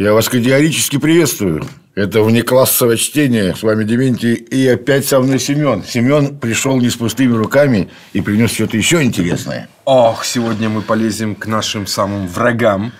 Я вас категорически приветствую. Это внеклассовое чтение. С вами Дементий и опять со мной Семен. Семен пришел не с пустыми руками и принес что-то еще интересное. Ох, сегодня мы полезем к нашим самым врагам.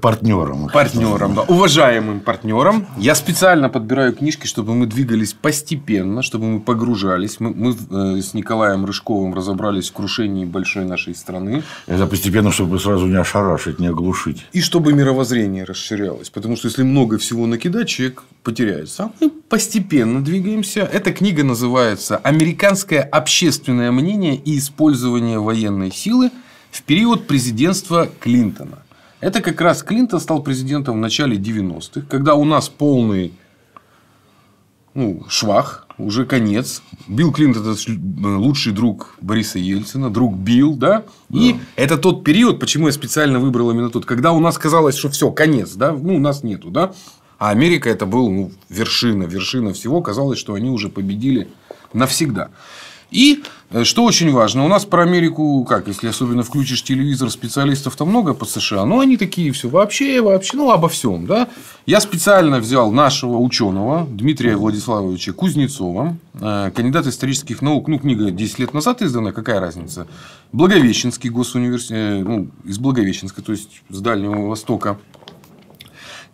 Партнером, э, партнерам. да. Уважаемым партнером. Я специально подбираю книжки, чтобы мы двигались постепенно, чтобы мы погружались. Мы, мы э, с Николаем Рыжковым разобрались в крушении большой нашей страны. Это постепенно, чтобы сразу не ошарашить, не оглушить. И чтобы мировоззрение расширялось. Потому что если много всего накидать, человек потеряется. А мы постепенно двигаемся. Эта книга называется «Американское общественное мнение и использование военной силы в период президентства Клинтона. Это как раз Клинтон стал президентом в начале 90-х, когда у нас полный ну, швах, уже конец. Билл Клинтон – это лучший друг Бориса Ельцина, друг Билл, да? да? И это тот период, почему я специально выбрал именно тот, когда у нас казалось, что все, конец, да? Ну, у нас нету, да? А Америка – это был ну, вершина, вершина всего. Казалось, что они уже победили навсегда. И Э, что очень важно, у нас про Америку, как, если особенно включишь телевизор, специалистов-то много по США, но они такие все вообще, вообще, ну, обо всем, да. Я специально взял нашего ученого Дмитрия Владиславовича Кузнецова, э, кандидат исторических наук, ну, книга 10 лет назад издана, какая разница, Благовещенский госуниверситет, э, ну, из Благовещенска, то есть с Дальнего Востока.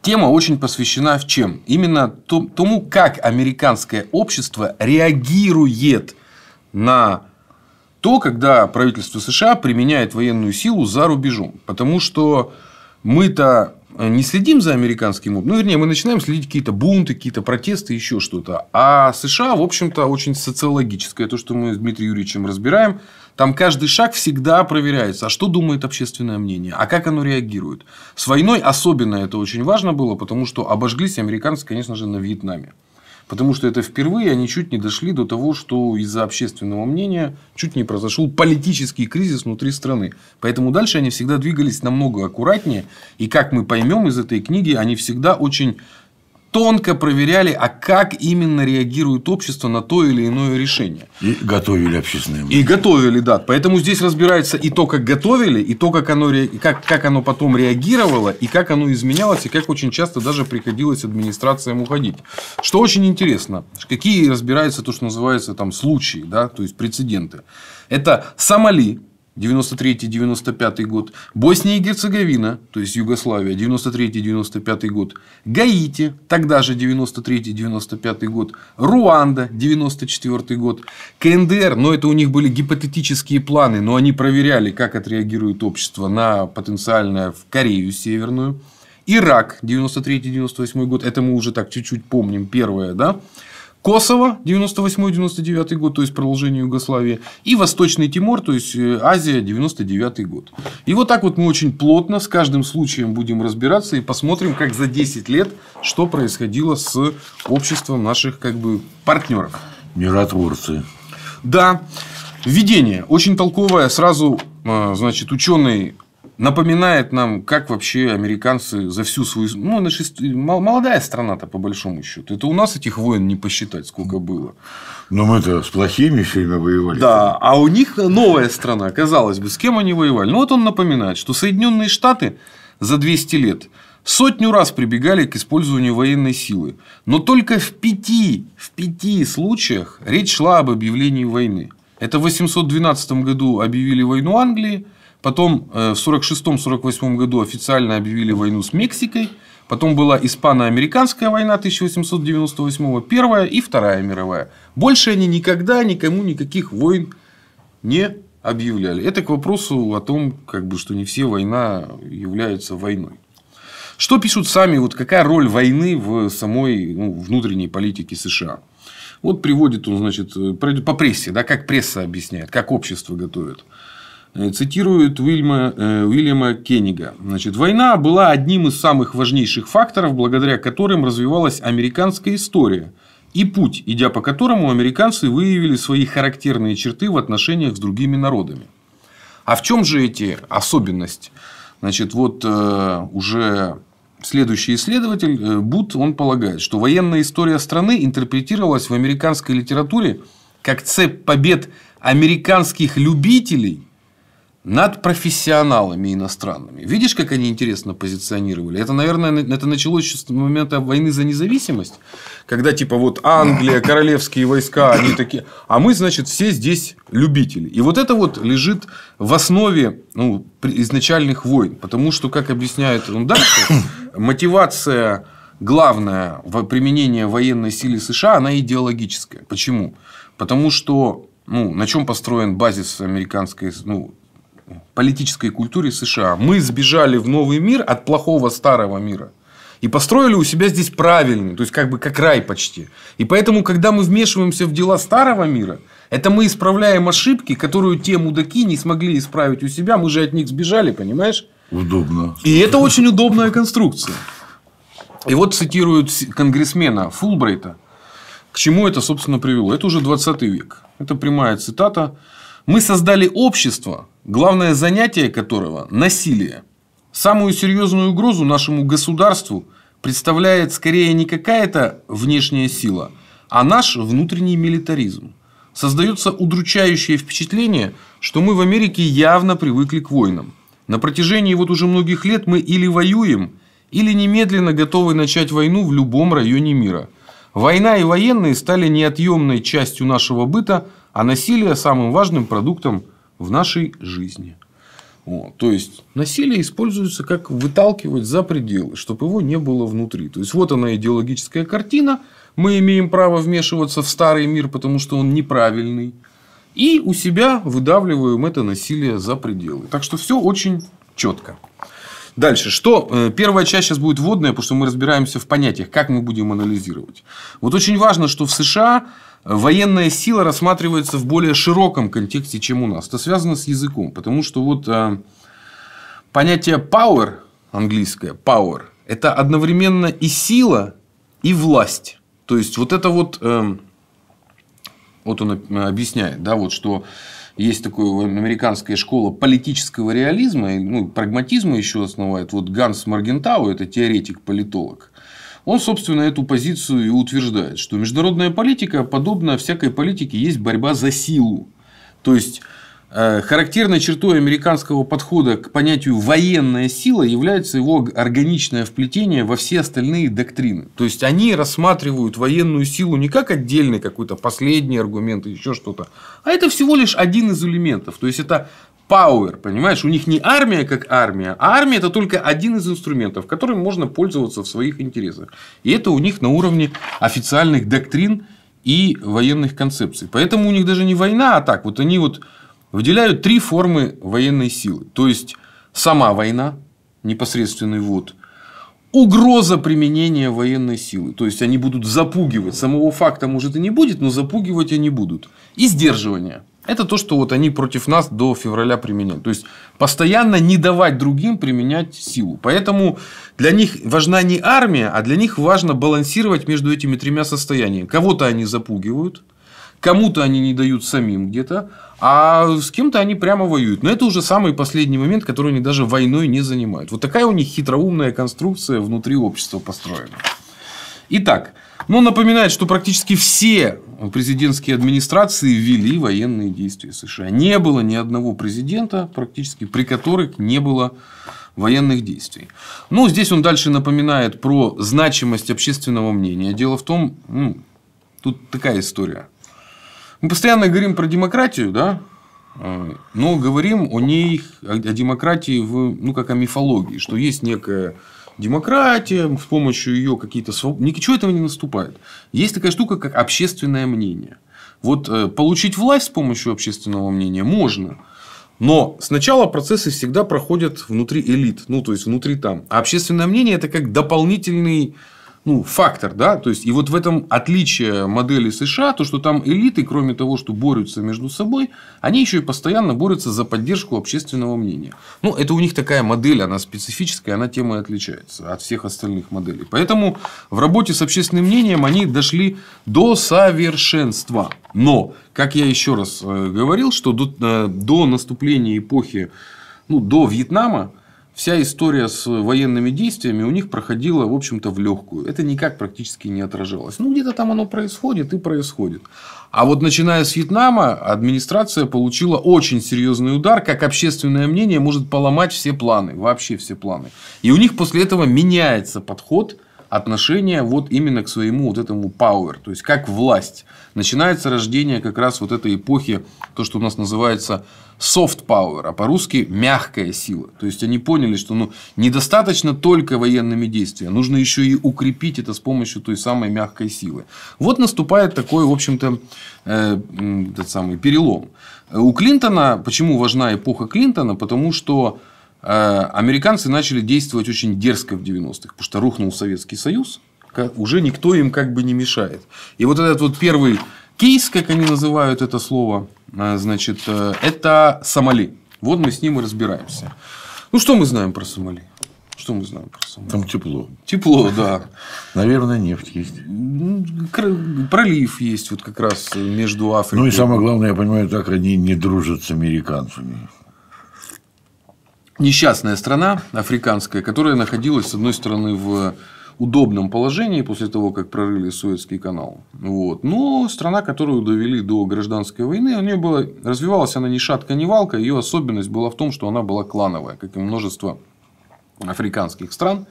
Тема очень посвящена в чем? Именно тому, как американское общество реагирует на то, когда правительство США применяет военную силу за рубежом. Потому что мы-то э, не следим за американским опытом. Ну, вернее, мы начинаем следить какие-то бунты, какие-то протесты, еще что-то. А США, в общем-то, очень социологическое. То, что мы с Дмитрием Юрьевичем разбираем. Там каждый шаг всегда проверяется. А что думает общественное мнение? А как оно реагирует? С войной особенно это очень важно было, потому что обожглись американцы, конечно же, на Вьетнаме. Потому что это впервые они чуть не дошли до того, что из-за общественного мнения чуть не произошел политический кризис внутри страны. Поэтому дальше они всегда двигались намного аккуратнее. И как мы поймем из этой книги, они всегда очень тонко проверяли, а как именно реагирует общество на то или иное решение. И готовили общественное мнение. И готовили, да. Поэтому здесь разбирается и то, как готовили, и то, как оно, как, как оно потом реагировало, и как оно изменялось, и как очень часто даже приходилось администрациям уходить. Что очень интересно, какие разбираются то, что называется там случаи, да, то есть прецеденты. Это Сомали, 93-95 год, Босния и Герцеговина, то есть Югославия, 93-95 год, Гаити, тогда же 93-95 год, Руанда, 94 год, КНДР, но это у них были гипотетические планы, но они проверяли, как отреагирует общество на потенциальное в Корею северную, Ирак, 93-98 год, это мы уже так чуть-чуть помним, первое, да, Косово 98-99 год, то есть продолжение Югославии, и Восточный Тимор, то есть э, Азия 99 год. И вот так вот мы очень плотно с каждым случаем будем разбираться и посмотрим, как за 10 лет что происходило с обществом наших как бы партнеров. Миротворцы. Да. Введение. Очень толковое. Сразу э, значит, ученый напоминает нам, как вообще американцы за всю свою... Ну, наша... молодая страна-то, по большому счету. Это у нас этих войн не посчитать, сколько было. Но мы-то с плохими все время воевали. Да, а у них новая страна, казалось бы, с кем они воевали. Ну, вот он напоминает, что Соединенные Штаты за 200 лет сотню раз прибегали к использованию военной силы. Но только в пяти, в пяти случаях речь шла об объявлении войны. Это в 812 году объявили войну Англии – Потом э, в 1946-1948 году официально объявили войну с Мексикой. Потом была Испано-Американская война 1898 Первая и Вторая мировая. Больше они никогда никому никаких войн не объявляли. Это к вопросу о том, как бы, что не все война являются войной. Что пишут сами, вот какая роль войны в самой ну, внутренней политике США? Вот приводит он, значит, э, по прессе, да, как пресса объясняет, как общество готовит. Э, цитирует Уильма, э, Уильяма Кеннига. Значит, война была одним из самых важнейших факторов, благодаря которым развивалась американская история и путь, идя по которому американцы выявили свои характерные черты в отношениях с другими народами. А в чем же эти особенности? Значит, вот э, уже следующий исследователь э, Бут, он полагает, что военная история страны интерпретировалась в американской литературе как цепь побед американских любителей – над профессионалами иностранными. Видишь, как они интересно позиционировали? Это, наверное, это началось с момента войны за независимость, когда типа вот Англия, королевские войска, они такие, а мы, значит, все здесь любители. И вот это вот лежит в основе ну, изначальных войн, потому что, как объясняет он мотивация главная в применении военной силы США, она идеологическая. Почему? Потому что ну, на чем построен базис американской, ну, политической культуре США. Мы сбежали в новый мир от плохого старого мира. И построили у себя здесь правильный, то есть как бы как рай почти. И поэтому, когда мы вмешиваемся в дела старого мира, это мы исправляем ошибки, которые те мудаки не смогли исправить у себя. Мы же от них сбежали, понимаешь? Удобно. И это очень удобная конструкция. И вот цитируют конгрессмена Фулбрейта. К чему это, собственно, привело? Это уже 20 век. Это прямая цитата. Мы создали общество, главное занятие которого – насилие. Самую серьезную угрозу нашему государству представляет скорее не какая-то внешняя сила, а наш внутренний милитаризм. Создается удручающее впечатление, что мы в Америке явно привыкли к войнам. На протяжении вот уже многих лет мы или воюем, или немедленно готовы начать войну в любом районе мира. Война и военные стали неотъемной частью нашего быта, а насилие самым важным продуктом в нашей жизни. Вот. То есть насилие используется как выталкивать за пределы, чтобы его не было внутри. То есть вот она идеологическая картина. Мы имеем право вмешиваться в старый мир, потому что он неправильный. И у себя выдавливаем это насилие за пределы. Так что все очень четко. Дальше. Что? Э, первая часть сейчас будет вводная, потому что мы разбираемся в понятиях, как мы будем анализировать. Вот очень важно, что в США военная сила рассматривается в более широком контексте, чем у нас. Это связано с языком, потому что вот э, понятие power, английское power, это одновременно и сила, и власть. То есть вот это вот, э, вот он объясняет, да, вот что есть такая американская школа политического реализма, ну, прагматизма еще основает. Вот Ганс Маргентау, это теоретик-политолог. Он, собственно, эту позицию и утверждает, что международная политика, подобно всякой политике, есть борьба за силу. То есть, э, Характерной чертой американского подхода к понятию военная сила является его органичное вплетение во все остальные доктрины. То есть они рассматривают военную силу не как отдельный какой-то последний аргумент и еще что-то, а это всего лишь один из элементов. То есть это power, понимаешь? У них не армия как армия, а армия это только один из инструментов, которым можно пользоваться в своих интересах. И это у них на уровне официальных доктрин и военных концепций. Поэтому у них даже не война, а так. Вот они вот выделяют три формы военной силы. То есть, сама война, непосредственный ввод – угроза применения военной силы. То есть они будут запугивать. Самого факта, может, и не будет, но запугивать они будут. И сдерживание. Это то, что вот они против нас до февраля применяют. То есть, постоянно не давать другим применять силу. Поэтому для них важна не армия, а для них важно балансировать между этими тремя состояниями. Кого-то они запугивают, кому-то они не дают самим где-то, а с кем-то они прямо воюют. Но это уже самый последний момент, который они даже войной не занимают. Вот такая у них хитроумная конструкция внутри общества построена. Итак, но ну, напоминает, что практически все президентские администрации ввели военные действия США. Не было ни одного президента, практически при которых не было военных действий. Ну, здесь он дальше напоминает про значимость общественного мнения. Дело в том, ну, тут такая история. Мы постоянно говорим про демократию, да, э, но говорим о ней, о демократии в, ну, как о мифологии, что есть некая демократия, с помощью ее какие-то свободы. Ничего этого не наступает. Есть такая штука, как общественное мнение. Вот э, получить власть с помощью общественного мнения можно. Но сначала процессы всегда проходят внутри элит, ну, то есть внутри там. А общественное мнение это как дополнительный ну, фактор, да, то есть, и вот в этом отличие модели США, то, что там элиты, кроме того, что борются между собой, они еще и постоянно борются за поддержку общественного мнения. Ну, это у них такая модель, она специфическая, она тема и отличается от всех остальных моделей. Поэтому в работе с общественным мнением они дошли до совершенства. Но, как я еще раз э, говорил, что до, э, до наступления эпохи, ну, до Вьетнама, вся история с военными действиями у них проходила, в общем-то, в легкую. Это никак практически не отражалось. Ну, где-то там оно происходит и происходит. А вот начиная с Вьетнама, администрация получила очень серьезный удар, как общественное мнение может поломать все планы, вообще все планы. И у них после этого меняется подход отношение вот именно к своему вот этому power, то есть как власть. Начинается рождение как раз вот этой эпохи, то, что у нас называется soft power, а по-русски мягкая сила. То есть они поняли, что ну, недостаточно только военными действиями, нужно еще и укрепить это с помощью той самой мягкой силы. Вот наступает такой, в общем-то, э, этот самый перелом. Э, у Клинтона, почему важна эпоха Клинтона? Потому что э, американцы начали действовать очень дерзко в 90-х, потому что рухнул Советский Союз, уже никто им как бы не мешает. И вот этот вот первый Кейс, как они называют это слово, э, значит, э, это Сомали. Вот мы с ним и разбираемся. Ну, что мы знаем про Сомали? Что мы знаем про Сомали? Там тепло. Тепло, да. Наверное, нефть есть. Пролив есть вот как раз между Африкой. Ну, и самое главное, я понимаю, так они не дружат с американцами несчастная страна африканская, которая находилась, с одной стороны, в удобном положении после того, как прорыли Суэцкий канал. Вот. Но страна, которую довели до гражданской войны, у нее была, развивалась она ни шатка, ни валка. Ее особенность была в том, что она была клановая, как и множество африканских стран.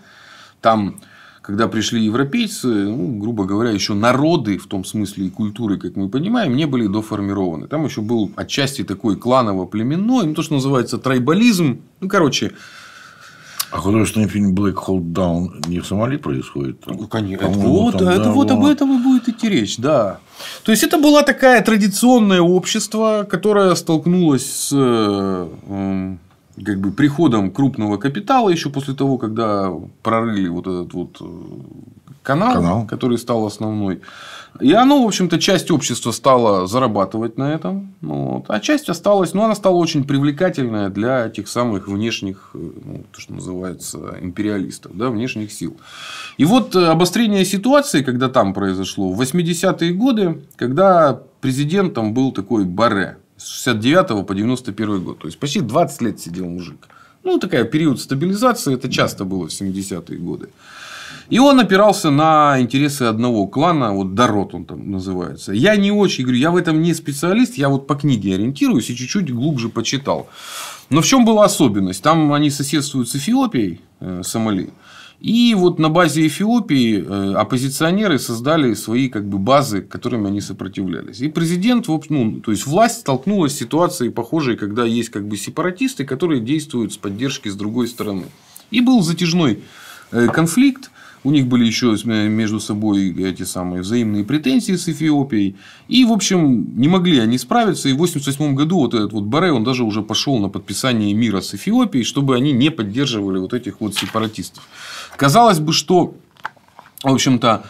Там когда пришли европейцы, ну, грубо говоря, еще народы, в том смысле и культуры, как мы понимаем, не были доформированы. Там еще был отчасти такой кланово-племенной, ну, то, что называется трайбализм. Ну, короче, а художественный фильм Black Hole Down не в Сомали происходит? Ну, конечно. Это вот, там, это да, вот об этом и будет идти речь, да. То есть, это была такая традиционное общество, которое столкнулось с э, эм, как бы приходом крупного капитала еще после того, когда прорыли вот этот вот э, канал, канал. который стал основной. И оно, в общем-то, часть общества стала зарабатывать на этом. Ну вот. А часть осталась, ну, она стала очень привлекательная для тех самых внешних, э, ну, то, что называется, империалистов, да, внешних сил. И вот э, обострение ситуации, когда там произошло, в 80-е годы, когда президентом был такой Баре с 69 по 91 год. То есть, почти 20 лет сидел мужик. Ну, такая период стабилизации, это часто было в 70-е годы. И он опирался на интересы одного клана, вот Дарот, он там называется. Я не очень говорю, я в этом не специалист, я вот по книге ориентируюсь и чуть-чуть глубже почитал. Но в чем была особенность? Там они соседствуют с Эфиопией, э, Сомали. И вот на базе Эфиопии э, оппозиционеры создали свои как бы базы, которыми они сопротивлялись. И президент, ну, то есть власть столкнулась с ситуацией похожей, когда есть как бы сепаратисты, которые действуют с поддержки с другой стороны. И был затяжной э, конфликт, у них были еще между собой эти самые взаимные претензии с Эфиопией. И, в общем, не могли они справиться. И в 1988 году вот этот вот Баре, он даже уже пошел на подписание мира с Эфиопией, чтобы они не поддерживали вот этих вот сепаратистов. Казалось бы, что, в общем-то,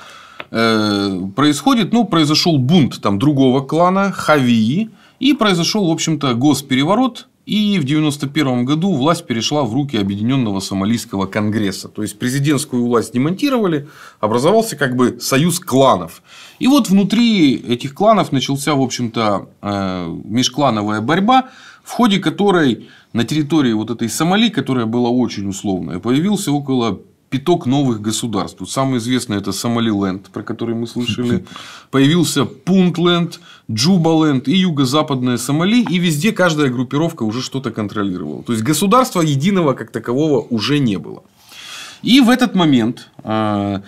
э, происходит, ну, произошел бунт там другого клана, Хавии, и произошел, в общем-то, госпереворот, и в 1991 году власть перешла в руки Объединенного Сомалийского конгресса. То есть президентскую власть демонтировали, образовался как бы союз кланов. И вот внутри этих кланов начался, в общем-то, э, межклановая борьба, в ходе которой на территории вот этой Сомали, которая была очень условная, появился около пяток новых государств. Тут самое известное это Сомалиленд, про который мы слышали. Появился Пунтленд, Джубаленд и юго-западная Сомали, и везде каждая группировка уже что-то контролировала. То есть государства единого как такового уже не было. И в этот момент а,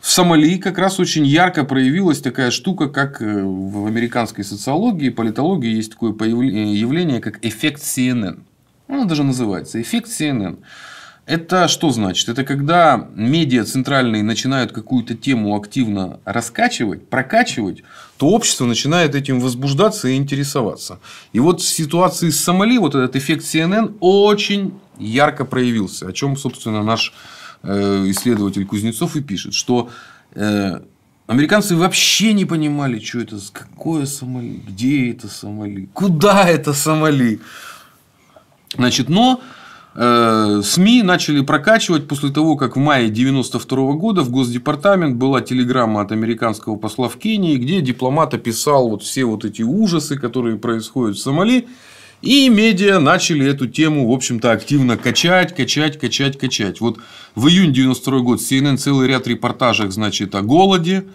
в Сомали как раз очень ярко проявилась такая штука, как э, в американской социологии, политологии есть такое э, явление, как эффект CNN. Оно даже называется эффект CNN. Это что значит? Это когда медиа центральные начинают какую-то тему активно раскачивать, прокачивать, то общество начинает этим возбуждаться и интересоваться. И вот в ситуации с Сомали вот этот эффект CNN очень ярко проявился, о чем, собственно, наш э, исследователь Кузнецов и пишет, что э, Американцы вообще не понимали, что это, какое Сомали, где это Сомали, куда это Сомали. Значит, но Э, СМИ начали прокачивать после того, как в мае 1992 года в Госдепартамент была телеграмма от американского посла в Кении, где дипломат описал вот все вот эти ужасы, которые происходят в Сомали. И медиа начали эту тему, в общем-то, активно качать, качать, качать, качать. Вот в июне 92 год CNN целый ряд репортажек, значит, о голоде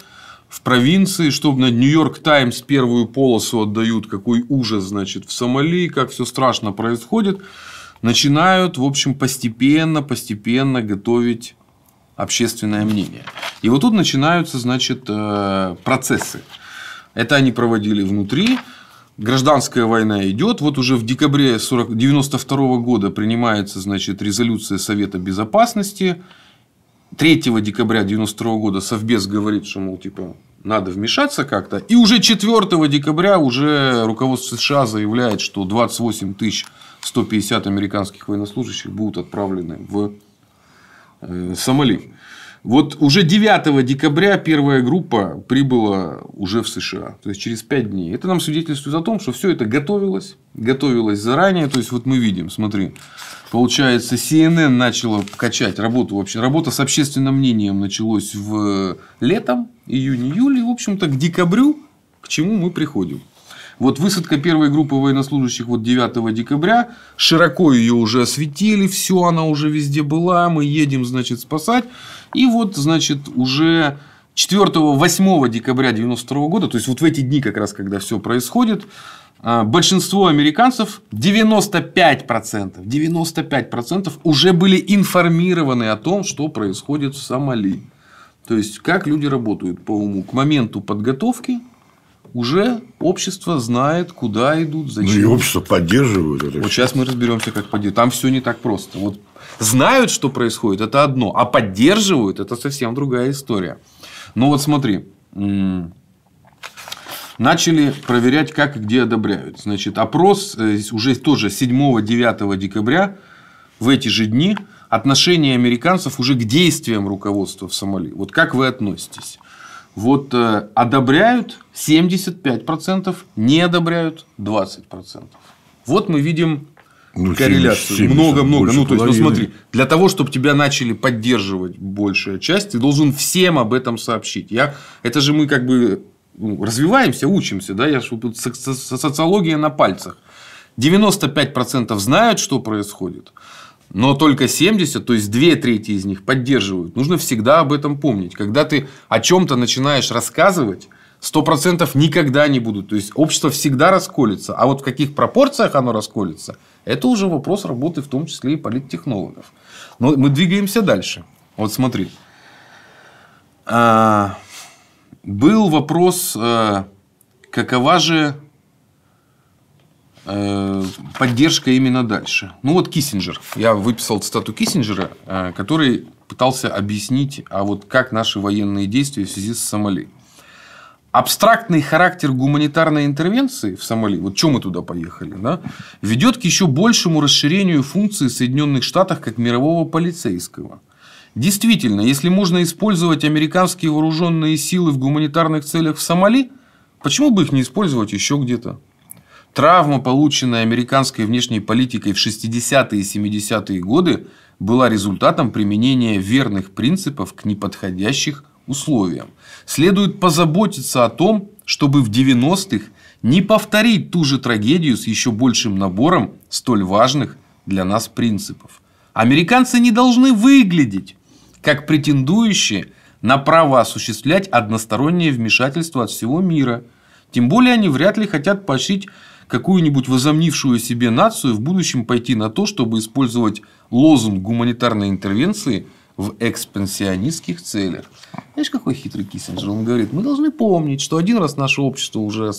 в провинции, чтобы на Нью-Йорк Таймс первую полосу отдают, какой ужас, значит, в Сомали, как все страшно происходит начинают, в общем, постепенно, постепенно готовить общественное мнение. И вот тут начинаются, значит, э, процессы. Это они проводили внутри. Гражданская война идет. Вот уже в декабре 1992 года принимается, значит, резолюция Совета Безопасности. 3 декабря 92 года Совбез говорит, что, мол, типа, надо вмешаться как-то. И уже 4 декабря уже руководство США заявляет, что 28 тысяч 150 американских военнослужащих будут отправлены в э, Сомали. Вот уже 9 декабря первая группа прибыла уже в США, то есть через 5 дней. Это нам свидетельствует о том, что все это готовилось, готовилось заранее. То есть вот мы видим, смотри, получается CNN начала качать работу вообще, работа с общественным мнением началась в э, летом, июне-июле, в общем-то к декабрю, к чему мы приходим. Вот высадка первой группы военнослужащих вот 9 декабря, широко ее уже осветили, все, она уже везде была, мы едем, значит, спасать. И вот, значит, уже 4-8 декабря 92 года, то есть вот в эти дни как раз, когда все происходит, а, большинство американцев, 95%, 95% уже были информированы о том, что происходит в Сомали. То есть, как люди работают по уму. К моменту подготовки уже общество знает, куда идут, зачем. Ну и общество поддерживают это. Вот сейчас мы разберемся, как поддерживать. Там все не так просто. Вот знают, что происходит, это одно, а поддерживают это совсем другая история. Ну вот смотри, начали проверять, как и где одобряют. Значит, опрос э, уже тоже 7-9 декабря в эти же дни отношение американцев уже к действиям руководства в Сомали. Вот как вы относитесь? Вот э, одобряют 75%, не одобряют 20%. Вот мы видим ну, корреляцию. Много-много. Ну, то есть, ну, половины. ну смотри, для того, чтобы тебя начали поддерживать большая часть, ты должен всем об этом сообщить. Я, это же мы как бы ну, развиваемся, учимся, да, я же тут со со социология на пальцах. 95% знают, что происходит, но только 70, то есть две трети из них поддерживают. Нужно всегда об этом помнить. Когда ты о чем-то начинаешь рассказывать, сто процентов никогда не будут. То есть общество всегда расколется. А вот в каких пропорциях оно расколется, это уже вопрос работы в том числе и политтехнологов. Но мы двигаемся дальше. Вот смотри. А, был вопрос, а, какова же Э, поддержка именно дальше. Ну вот Киссинджер. Я выписал цитату Киссинджера, э, который пытался объяснить, а вот как наши военные действия в связи с Сомали. Абстрактный характер гуманитарной интервенции в Сомали, вот чем мы туда поехали, да, ведет к еще большему расширению функций Соединенных Штатах как мирового полицейского. Действительно, если можно использовать американские вооруженные силы в гуманитарных целях в Сомали, почему бы их не использовать еще где-то? Травма, полученная американской внешней политикой в 60-е и 70-е годы, была результатом применения верных принципов к неподходящих условиям. Следует позаботиться о том, чтобы в 90-х не повторить ту же трагедию с еще большим набором столь важных для нас принципов. Американцы не должны выглядеть как претендующие на право осуществлять одностороннее вмешательство от всего мира. Тем более они вряд ли хотят поощрить какую-нибудь возомнившую себе нацию в будущем пойти на то, чтобы использовать лозунг гуманитарной интервенции в экспансионистских целях. Знаешь, какой хитрый Киссинджер? Он говорит, мы должны помнить, что один раз наше общество уже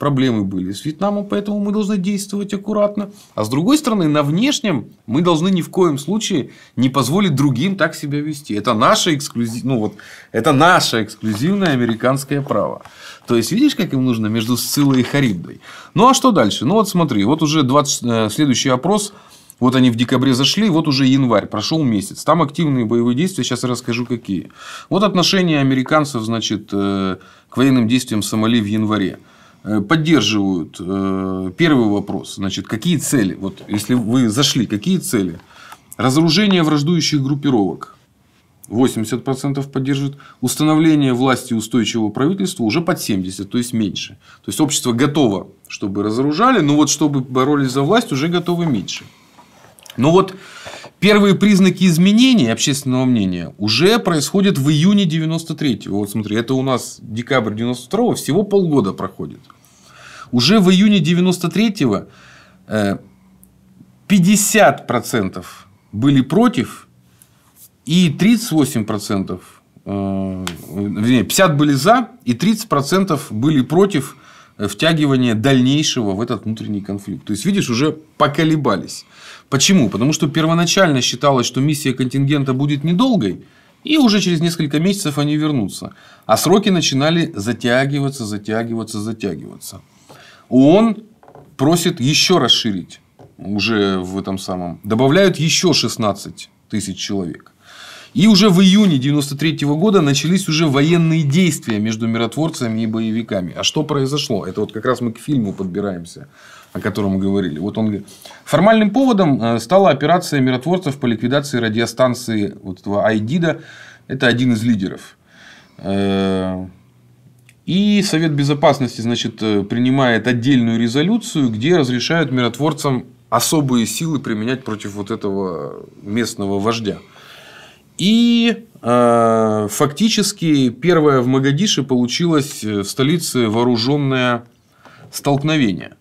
проблемы были с Вьетнамом, поэтому мы должны действовать аккуратно. А с другой стороны, на внешнем мы должны ни в коем случае не позволить другим так себя вести. Это наше, эксклюзив... ну, вот, это наше эксклюзивное американское право. То есть, видишь, как им нужно между Сцилой и Харибдой. Ну, а что дальше? Ну, вот смотри, вот уже 20... Э, следующий опрос вот они в декабре зашли, вот уже январь, прошел месяц. Там активные боевые действия, сейчас расскажу какие. Вот отношение американцев, значит, э, к военным действиям Сомали в январе. Э, поддерживают. Э, первый вопрос, значит, какие цели? Вот если вы зашли, какие цели? Разоружение враждующих группировок. 80% поддерживают. Установление власти устойчивого правительства уже под 70%, то есть меньше. То есть общество готово, чтобы разоружали, но вот чтобы боролись за власть, уже готовы меньше. Ну вот Первые признаки изменений общественного мнения уже происходят в июне 93-го. Вот смотри, это у нас декабрь 92-го, всего полгода проходит. Уже в июне 93-го 50% э, были против, и 38%, э, вернее, 50 были за, и 30% были против э, втягивания дальнейшего в этот внутренний конфликт. То есть, видишь, уже поколебались. Почему? Потому что первоначально считалось, что миссия контингента будет недолгой, и уже через несколько месяцев они вернутся. А сроки начинали затягиваться, затягиваться, затягиваться. ООН просит еще расширить уже в этом самом. Добавляют еще 16 тысяч человек. И уже в июне 93 года начались уже военные действия между миротворцами и боевиками. А что произошло? Это вот как раз мы к фильму подбираемся о котором мы говорили. Вот он говорит. Формальным поводом э, стала операция миротворцев по ликвидации радиостанции вот этого Айдида. Это один из лидеров. Э, и Совет Безопасности значит, э, принимает отдельную резолюцию, где разрешают миротворцам особые силы применять против вот этого местного вождя. И э, фактически первое в Магадише получилось в столице вооруженное столкновение.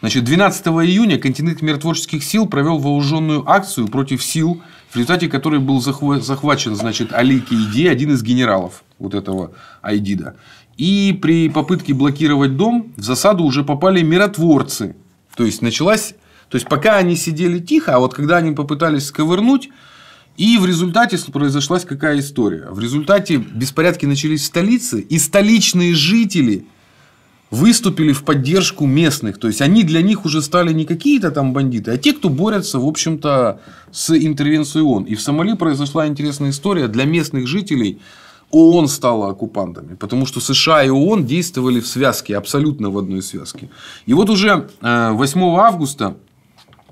Значит, 12 июня континент миротворческих сил провел вооруженную акцию против сил, в результате которой был захвачен значит, Али Кейди, один из генералов вот этого Айдида. И при попытке блокировать дом в засаду уже попали миротворцы. То есть, началась... То есть, пока они сидели тихо, а вот когда они попытались сковырнуть, и в результате произошла какая история? В результате беспорядки начались в столице, и столичные жители – выступили в поддержку местных. То есть, они для них уже стали не какие-то там бандиты, а те, кто борются, в общем-то, с интервенцией ООН. И в Сомали произошла интересная история. Для местных жителей ООН стала оккупантами, потому что США и ООН действовали в связке, абсолютно в одной связке. И вот уже 8 э, августа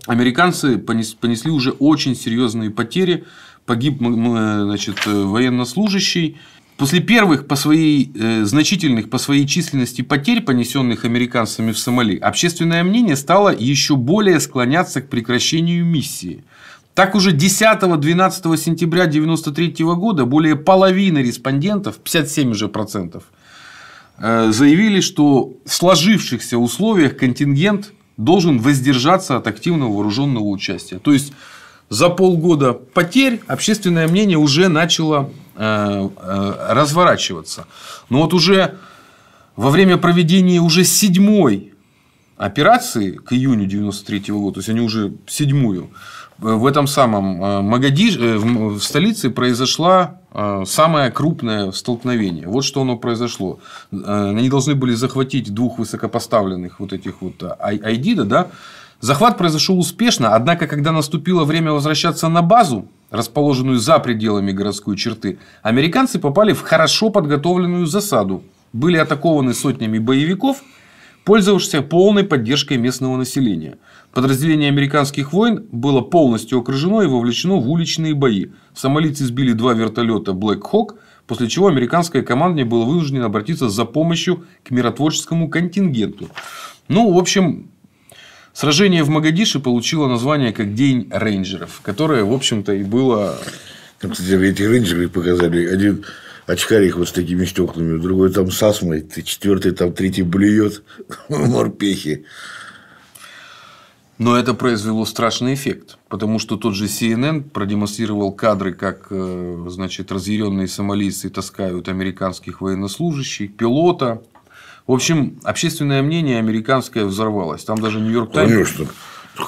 американцы понесли уже очень серьезные потери. Погиб э, значит, э, военнослужащий, После первых по своей, э, значительных по своей численности потерь, понесенных американцами в Сомали, общественное мнение стало еще более склоняться к прекращению миссии. Так уже 10-12 сентября 1993 года более половины респондентов, 57 уже процентов, э, заявили, что в сложившихся условиях контингент должен воздержаться от активного вооруженного участия. То есть за полгода потерь общественное мнение уже начало э, э, разворачиваться. Но вот уже во время проведения уже седьмой операции к июню 93 -го года, то есть они уже седьмую, э, в этом самом Магадиш, в столице произошла самое крупное столкновение. Вот что оно произошло. Они должны были захватить двух высокопоставленных вот этих вот Айдида, да, Захват произошел успешно, однако, когда наступило время возвращаться на базу, расположенную за пределами городской черты, американцы попали в хорошо подготовленную засаду, были атакованы сотнями боевиков, пользовавшихся полной поддержкой местного населения. Подразделение американских войн было полностью окружено и вовлечено в уличные бои. Сомалийцы сбили два вертолета Black Hawk, после чего американское командование было вынуждено обратиться за помощью к миротворческому контингенту. Ну, в общем, Сражение в Магадише получило название как День рейнджеров, которое, в общем-то, и было... Там, кстати, эти рейнджеры показали. Один очкарик вот с такими стеклами, другой там с астмой, четвертый там третий блюет морпехи. Но это произвело страшный эффект, потому что тот же CNN продемонстрировал кадры, как э, значит, разъяренные сомалийцы таскают американских военнослужащих, пилота, в общем, общественное мнение американское взорвалось. Там даже Нью-Йорк Таймс... Конечно.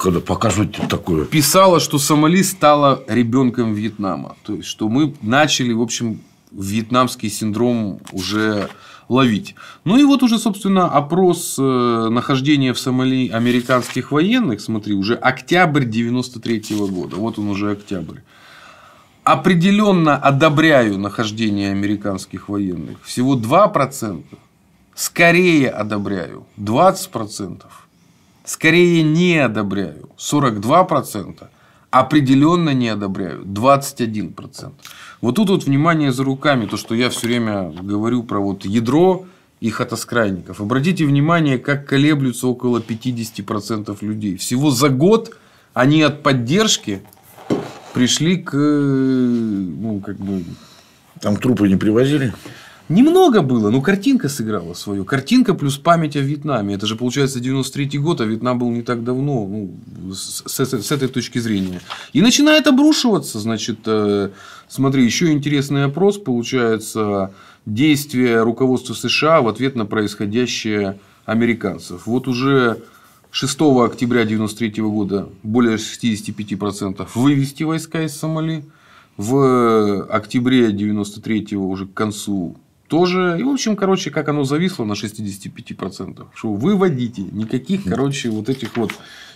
Когда показывать такое. Писала, что Сомали стала ребенком Вьетнама. То есть, что мы начали, в общем, вьетнамский синдром уже ловить. Ну и вот уже, собственно, опрос э, нахождения в Сомали американских военных, смотри, уже октябрь 93 -го года. Вот он уже октябрь. Определенно одобряю нахождение американских военных. Всего 2%. Скорее одобряю 20%. Скорее не одобряю 42%. Определенно не одобряю 21%. Вот тут вот внимание за руками, то, что я все время говорю про вот ядро и хатоскрайников. Обратите внимание, как колеблются около 50% людей. Всего за год они от поддержки пришли к, э, ну, как бы... Там трупы не привозили? Немного было, но картинка сыграла свою. Картинка плюс память о Вьетнаме. Это же получается 93 год, а Вьетнам был не так давно, ну, с, с, с этой точки зрения. И начинает обрушиваться, значит, э, смотри, еще интересный опрос, получается, действия руководства США в ответ на происходящее американцев. Вот уже 6 октября 93 года более 65% вывести войска из Сомали. В октябре 93 уже к концу тоже. И, в общем, короче, как оно зависло на 65%. Что выводите, никаких, короче, вот этих вот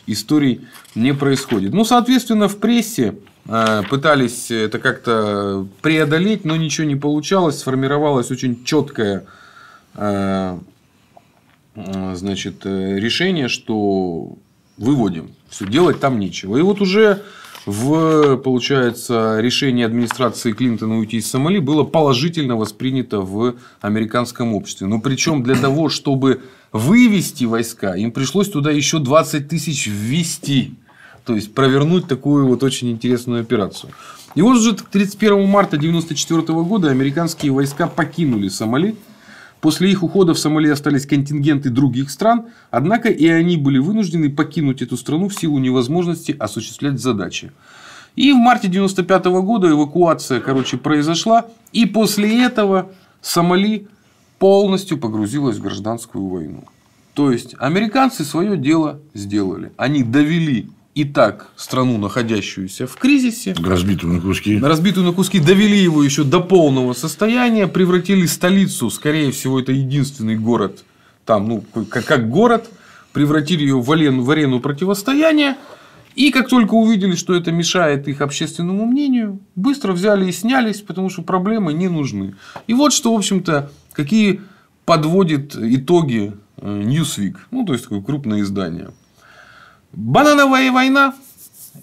историй не происходит. Ну, соответственно, в прессе э, пытались это как-то преодолеть, но ничего не получалось. Сформировалась очень четкое, э, э, значит, решение, что выводим. Все, делать там нечего. И вот уже в, получается, решение администрации Клинтона уйти из Сомали было положительно воспринято в американском обществе. Но ну, причем для того, чтобы вывести войска, им пришлось туда еще 20 тысяч ввести. То есть провернуть такую вот очень интересную операцию. И вот уже к 31 марта 1994 года американские войска покинули Сомали. После их ухода в Сомали остались контингенты других стран, однако и они были вынуждены покинуть эту страну в силу невозможности осуществлять задачи. И в марте 1995 года эвакуация, короче, произошла. И после этого Сомали полностью погрузилась в гражданскую войну. То есть, американцы свое дело сделали. Они довели и так страну, находящуюся в кризисе. Разбитую на куски. Разбитую на куски, довели его еще до полного состояния, превратили столицу, скорее всего, это единственный город, там, ну, как, как город, превратили ее в арену, в арену противостояния. И как только увидели, что это мешает их общественному мнению, быстро взяли и снялись, потому что проблемы не нужны. И вот что, в общем-то, какие подводит итоги э, Newsweek, ну, то есть такое крупное издание. Банановая война,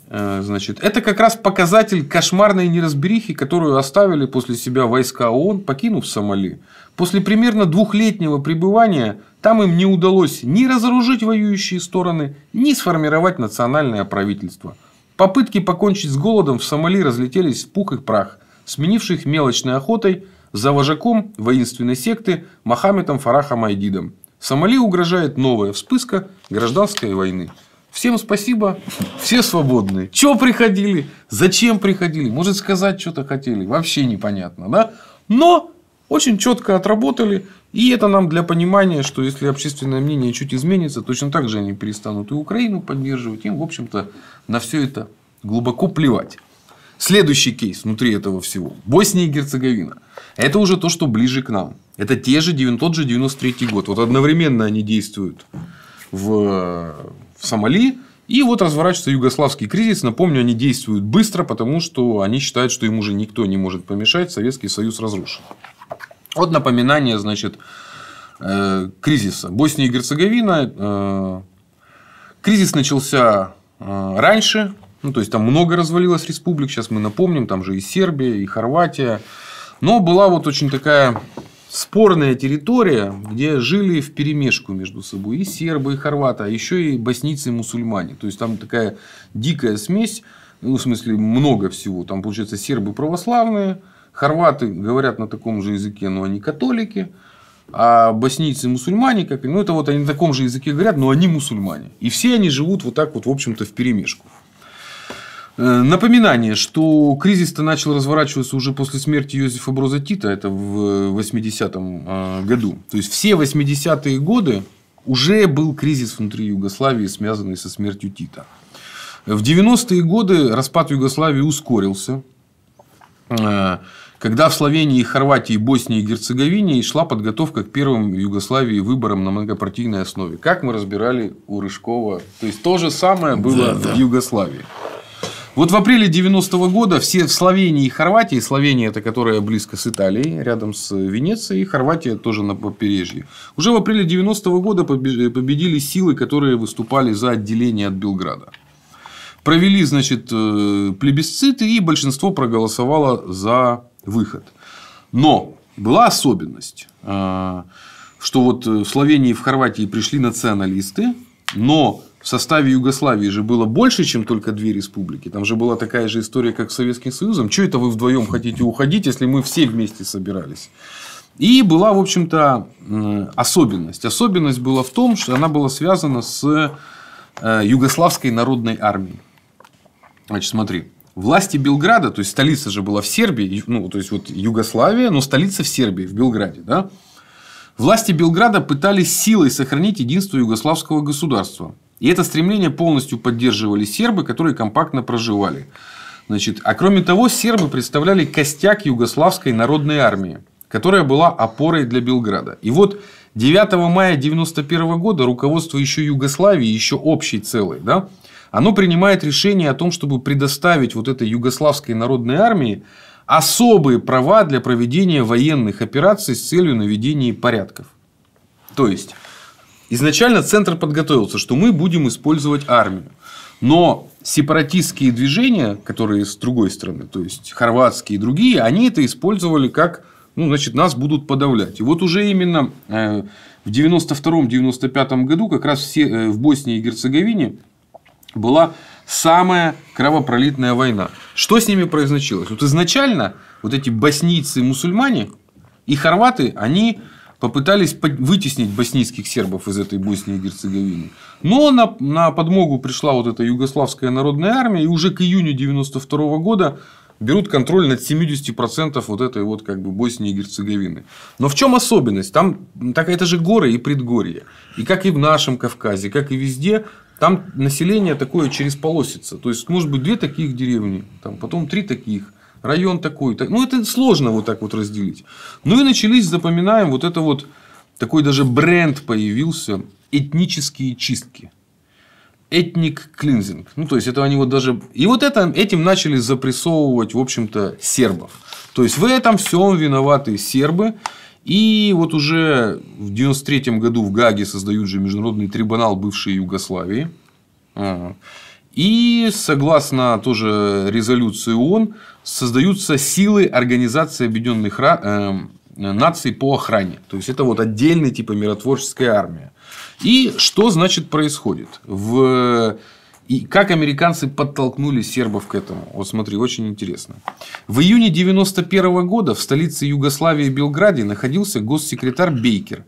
э, значит, это как раз показатель кошмарной неразберихи, которую оставили после себя войска ООН, покинув Сомали. После примерно двухлетнего пребывания там им не удалось ни разоружить воюющие стороны, ни сформировать национальное правительство. Попытки покончить с голодом в Сомали разлетелись в пух и прах, сменивших мелочной охотой за вожаком воинственной секты Мохаммедом Фарахом Айдидом. Сомали угрожает новая вспышка гражданской войны. Всем спасибо, все свободны. Чего приходили? Зачем приходили? Может, сказать что-то хотели? Вообще непонятно, да? Но очень четко отработали. И это нам для понимания, что если общественное мнение чуть изменится, точно так же они перестанут и Украину поддерживать. Им, в общем-то, на все это глубоко плевать. Следующий кейс внутри этого всего. Босния и Герцеговина. Это уже то, что ближе к нам. Это те же, тот же 93 год. Вот одновременно они действуют в в Сомали. И вот разворачивается югославский кризис. Напомню, они действуют быстро, потому что они считают, что им уже никто не может помешать, Советский Союз разрушен. Вот напоминание, значит, э, кризиса. Босния и Герцеговина. Э, кризис начался э, раньше, ну, то есть там много развалилось республик, сейчас мы напомним, там же и Сербия, и Хорватия. Но была вот очень такая спорная территория, где жили в перемешку между собой и сербы, и хорваты, а еще и боснийцы и мусульмане. То есть там такая дикая смесь, ну, в смысле, много всего. Там, получается, сербы православные, хорваты говорят на таком же языке, но они католики. А боснийцы мусульмане, как, ну это вот они на таком же языке говорят, но они мусульмане. И все они живут вот так вот, в общем-то, в перемешку. Э, напоминание, что кризис-то начал разворачиваться уже после смерти Йозефа Броза Тита, это в 80-м а, году. То есть, все 80-е годы уже был кризис внутри Югославии, связанный со смертью Тита. В 90-е годы распад Югославии ускорился, э, когда в Словении, Хорватии, Боснии и Герцеговине шла подготовка к первым в Югославии выборам на многопартийной основе. Как мы разбирали у Рыжкова. То есть, то же самое было да, в Югославии. Вот в апреле 90 -го года все в Словении и Хорватии, Словения это которая близко с Италией, рядом с э, Венецией, Хорватия тоже на побережье, уже в апреле 90 -го года победили силы, которые выступали за отделение от Белграда. Провели, значит, э, плебисциты, и большинство проголосовало за выход. Но была особенность, э, что вот в Словении и в Хорватии пришли националисты, но в составе Югославии же было больше, чем только две республики. Там же была такая же история, как с Советским Союзом. Чего это вы вдвоем хотите уходить, если мы все вместе собирались? И была, в общем-то, особенность. Особенность была в том, что она была связана с э, Югославской народной армией. Значит, смотри. Власти Белграда, то есть столица же была в Сербии, ну, то есть вот Югославия, но столица в Сербии, в Белграде, да? Власти Белграда пытались силой сохранить единство югославского государства. И это стремление полностью поддерживали сербы, которые компактно проживали. Значит, а кроме того, сербы представляли костяк югославской народной армии, которая была опорой для Белграда. И вот 9 мая 1991 года руководство еще Югославии, еще общей целой, да, оно принимает решение о том, чтобы предоставить вот этой югославской народной армии особые права для проведения военных операций с целью наведения порядков. То есть, Изначально центр подготовился, что мы будем использовать армию. Но сепаратистские движения, которые с другой стороны, то есть хорватские и другие, они это использовали как, ну, значит, нас будут подавлять. И вот уже именно э, в 92-95 году как раз все, э, в Боснии и Герцеговине была самая кровопролитная война. Что с ними произошло? Вот изначально вот эти боснийцы-мусульмане и хорваты, они попытались вытеснить боснийских сербов из этой Боснии и Герцеговины. Но на, на подмогу пришла вот эта югославская народная армия, и уже к июню 92 года берут контроль над 70% вот этой вот как бы Боснии и Герцеговины. Но в чем особенность? Там так это же горы и предгорье. И как и в нашем Кавказе, как и везде, там население такое через полосица. То есть, может быть, две таких деревни, там, потом три таких район такой. Ну, это сложно вот так вот разделить. Ну, и начались, запоминаем, вот это вот такой даже бренд появился – этнические чистки. Этник клинзинг. Ну, то есть, это они вот даже... И вот это, этим начали запрессовывать, в общем-то, сербов. То есть, в этом всем виноваты сербы. И вот уже в 93 году в Гаге создают же международный трибунал бывшей Югославии. А. И согласно тоже резолюции ООН, создаются силы Организации Объединенных э, Наций по охране. То есть, это вот отдельный типа миротворческая армия. И что значит происходит? В... И как американцы подтолкнули сербов к этому? Вот смотри, очень интересно. В июне 1991 года в столице Югославии Белграде находился госсекретарь Бейкер.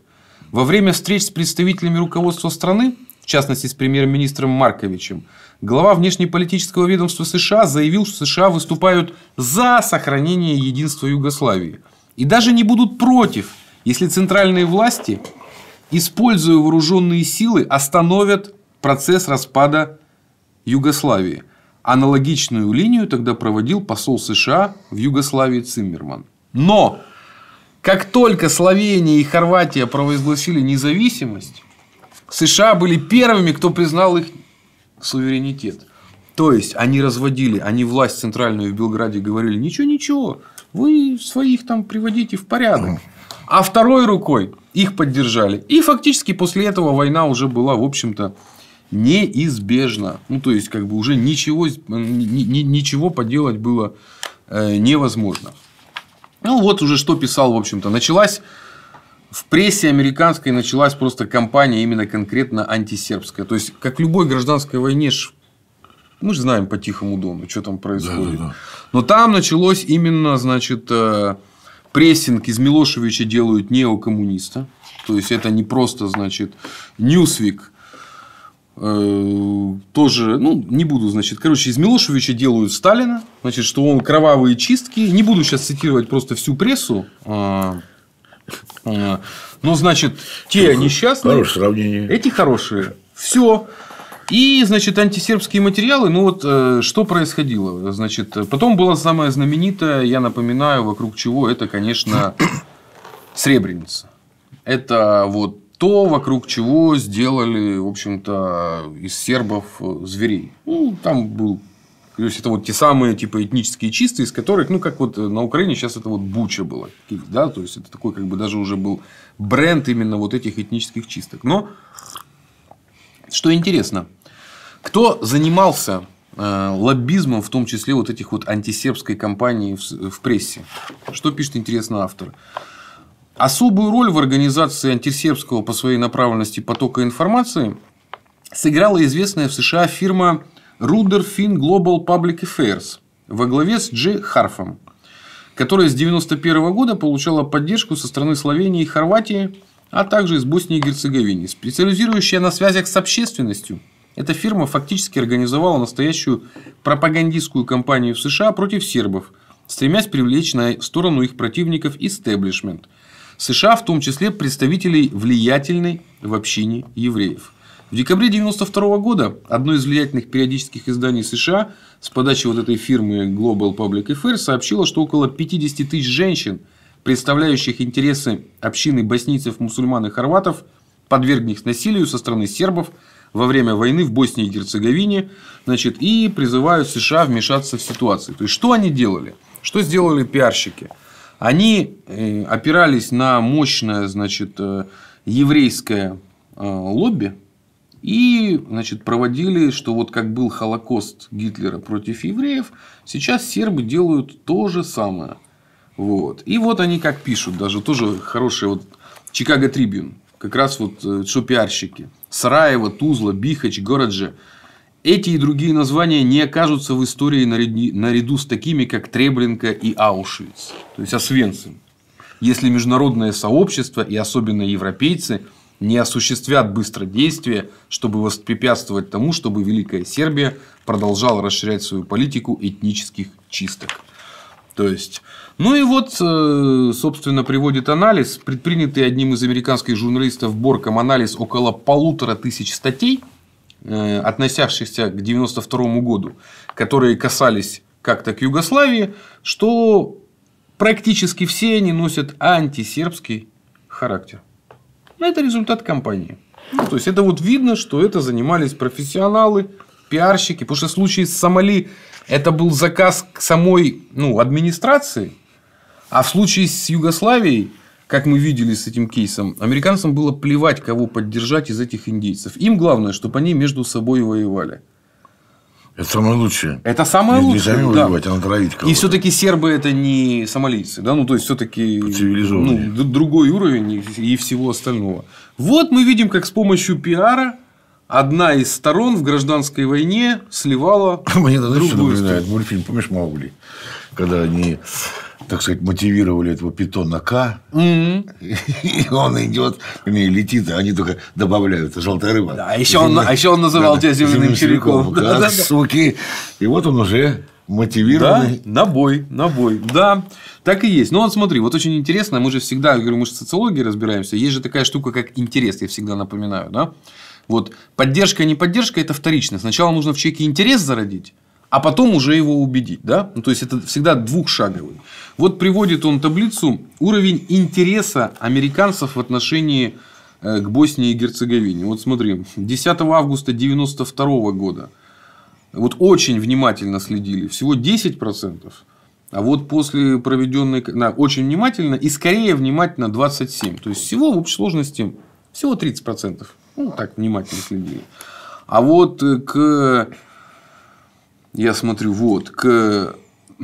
Во время встреч с представителями руководства страны, в частности с премьер-министром Марковичем, глава внешнеполитического ведомства США заявил, что США выступают за сохранение единства Югославии. И даже не будут против, если центральные власти, используя вооруженные силы, остановят процесс распада Югославии. Аналогичную линию тогда проводил посол США в Югославии Циммерман. Но как только Словения и Хорватия провозгласили независимость, США были первыми, кто признал их суверенитет. То есть они разводили, они власть центральную в Белграде говорили, ничего, ничего, вы своих там приводите в порядок. А второй рукой их поддержали. И фактически после этого война уже была, в общем-то, неизбежна. Ну, то есть, как бы уже ничего, ничего поделать было э, невозможно. Ну, вот уже что писал, в общем-то. Началась в прессе американской началась просто кампания именно конкретно антисербская. То есть, как в любой гражданской войне, мы же знаем по Тихому Дону, что там происходит. Да, да, да. Но там началось именно, значит, э, прессинг из Милошевича делают неокоммуниста. То есть, это не просто, значит, Ньюсвик э, – тоже, ну, не буду, значит, короче, из Милошевича делают Сталина, значит, что он кровавые чистки. Не буду сейчас цитировать просто всю прессу. А, Э, ну, значит, те несчастные. Хорошее сравнение. Эти хорошие. Все. И, значит, антисербские материалы, ну вот э, что происходило? Значит, потом было самое знаменитое, я напоминаю, вокруг чего это, конечно, Сребреница. Это вот то, вокруг чего сделали, в общем-то, из сербов э, зверей. Ну, там был то есть, это вот те самые типа этнические чистые, из которых, ну, как вот э, на Украине сейчас это вот буча была. Да? То есть, это такой как бы даже уже был бренд именно вот этих этнических чисток. Но, что интересно, кто занимался э, лоббизмом, в том числе вот этих вот антисербской кампании в, в прессе. Что пишет интересно автор? Особую роль в организации антисербского по своей направленности потока информации сыграла известная в США фирма Ruder Fin Global Public Affairs во главе с Джи Харфом, которая с 1991 года получала поддержку со стороны Словении и Хорватии, а также из Боснии и Герцеговины. Специализирующая на связях с общественностью, эта фирма фактически организовала настоящую пропагандистскую кампанию в США против сербов, стремясь привлечь на сторону их противников истеблишмент – США, в том числе представителей влиятельной в общине евреев. В декабре 1992 года одно из влиятельных периодических изданий США с подачи вот этой фирмы Global Public Affairs сообщило, что около 50 тысяч женщин, представляющих интересы общины боснийцев, мусульман и хорватов, подверглись насилию со стороны сербов во время войны в Боснии и Герцеговине, значит, и призывают США вмешаться в ситуацию. То есть, что они делали? Что сделали пиарщики? Они э, опирались на мощное, значит, э, еврейское э, лобби, и значит, проводили, что вот как был Холокост Гитлера против евреев, сейчас сербы делают то же самое. Вот. И вот они как пишут, даже тоже хорошие вот Чикаго Трибюн, как раз вот что э, пиарщики. Сараево, Тузла, Бихач, Городже, Эти и другие названия не окажутся в истории наряду с такими, как Треблинка и Аушвиц, то есть Освенцим, если международное сообщество и особенно европейцы – не осуществят быстро действия, чтобы воспрепятствовать тому, чтобы Великая Сербия продолжала расширять свою политику этнических чисток. То есть, ну и вот, э, собственно, приводит анализ, предпринятый одним из американских журналистов Борком анализ около полутора тысяч статей, э, относящихся к 1992 году, которые касались как-то к Югославии, что практически все они носят антисербский характер. Ну, это результат компании. Ну, то есть, это вот видно, что это занимались профессионалы, пиарщики. Потому что в случае с Сомали это был заказ к самой ну, администрации. А в случае с Югославией, как мы видели с этим кейсом, американцам было плевать, кого поддержать из этих индейцев. Им главное, чтобы они между собой воевали. Это самое лучшее. Это самое не, лучшее. Не сами да. убивать, а натравить кого-то. И все-таки сербы это не сомалийцы, да, ну то есть все-таки ну, ну другой уровень и всего остального. Вот мы видим, как с помощью пиара одна из сторон в гражданской войне сливала Мне другую. Мне напоминает мультфильм, помнишь, Маугли, когда они так сказать, мотивировали этого питона К. Mm-hmm. И он идет, и летит, а они только добавляют. Желтая рыба. Да, а еще, Земля... он, а еще он называл да, тебя земляным червяком. Да, да, да, суки. И вот он уже мотивированный. Да, на бой, на бой. Да, так и есть. Но ну, вот смотри, вот очень интересно, мы же всегда, я говорю, мы же социологии разбираемся, есть же такая штука, как интерес, я всегда напоминаю, да? Вот поддержка, не поддержка – это вторично. Сначала нужно в человеке интерес зародить, а потом уже его убедить. Да? Ну, то есть, это всегда двухшаговый. Вот приводит он таблицу уровень интереса американцев в отношении э, к Боснии и Герцеговине. Вот смотри, 10 августа 1992 года. Вот очень внимательно следили. Всего 10%. А вот после проведенной... На, очень внимательно и скорее внимательно 27%. То есть, всего в общей сложности всего 30%. Ну, так внимательно следили. А вот э, к я смотрю, вот, к 8-6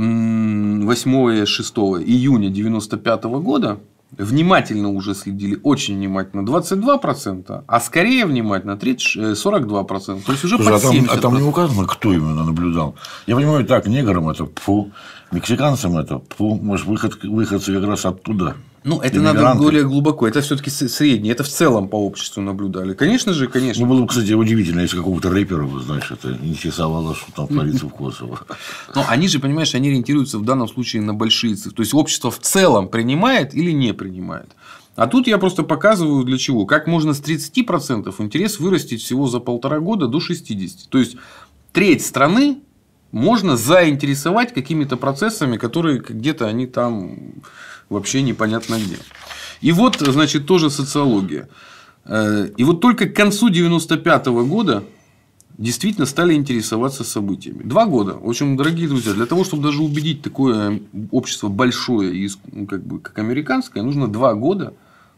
июня 95 года внимательно уже следили, очень внимательно, 22%, а скорее внимательно 30, 42%. Э, то есть, уже Слушай, под 70%. А там, а там не указано, кто именно наблюдал. Я понимаю, так, неграм это, фу, мексиканцам это, фу, может, выход, выходцы как раз оттуда. Ну, это надо более глубоко. Это все-таки среднее. Это в целом по обществу наблюдали. Конечно же, конечно. Ну, было бы, кстати, удивительно, если какого-то рэпера, знаешь, это интересовало, что там творится в косово. Но они же, понимаешь, они ориентируются в данном случае на большие цифры. То есть, общество в целом принимает или не принимает. А тут я просто показываю для чего. Как можно с 30% интерес вырастить всего за полтора года до 60%. То есть, треть страны можно заинтересовать какими-то процессами, которые где-то они там вообще непонятно где. И вот, значит, тоже социология. Э, и вот только к концу 1995 года действительно стали интересоваться событиями. Два года. В общем, дорогие друзья, для того, чтобы даже убедить такое э, общество большое, и, ну, как, бы, как американское, нужно два года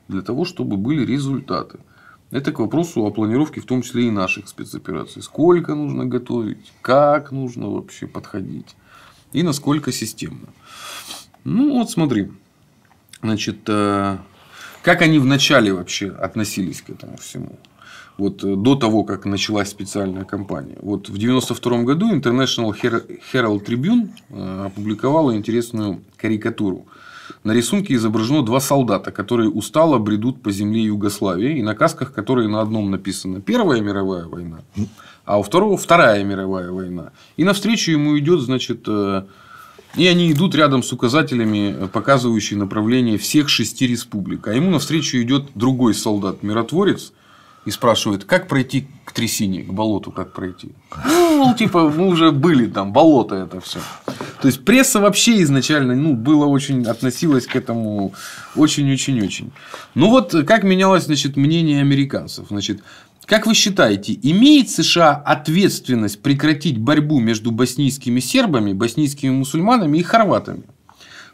для того, чтобы были результаты. Это к вопросу о планировке, в том числе и наших спецопераций. Сколько нужно готовить, как нужно вообще подходить и насколько системно. Ну вот смотри, Значит, э, как они вначале вообще относились к этому всему? Вот э, до того, как началась специальная кампания. Вот в 1992 году International Herald Tribune э, опубликовала интересную карикатуру. На рисунке изображено два солдата, которые устало бредут по земле Югославии, и на касках, которые на одном написано «Первая мировая война», а у второго «Вторая мировая война». И навстречу ему идет, значит, и они идут рядом с указателями, э, показывающими направление всех шести республик. А ему навстречу идет другой солдат-миротворец и спрашивает, как пройти к трясине, к болоту, как пройти. Ну, типа, мы уже были там, болото это все. То есть пресса вообще изначально ну, было очень, относилась к этому очень-очень-очень. Ну вот как менялось значит, мнение американцев. Значит, как вы считаете, имеет США ответственность прекратить борьбу между боснийскими сербами, боснийскими мусульманами и хорватами?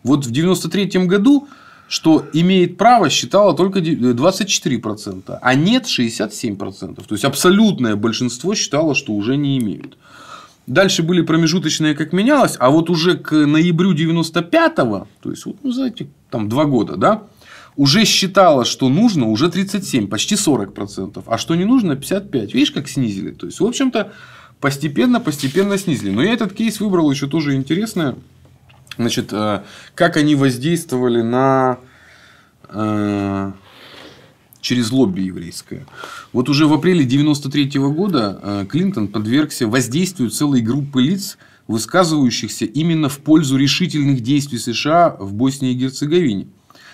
Вот в 1993 году, что имеет право, считало только 24%, э, а нет 67%. То есть абсолютное большинство считало, что уже не имеют. Дальше были промежуточные, как менялось, а вот уже к ноябрю 95-го, то есть, вот, ну, знаете, там два года, да, уже считала, что нужно, уже 37, почти 40%, процентов, а что не нужно, 55. Видишь, как снизили? То есть, в общем-то, постепенно-постепенно снизили. Но я этот кейс выбрал еще тоже интересное. Значит, э, как они воздействовали на э, через лобби еврейское. Вот уже в апреле 1993 года э, Клинтон подвергся воздействию целой группы лиц, высказывающихся именно в пользу решительных действий США в Боснии и Герцеговине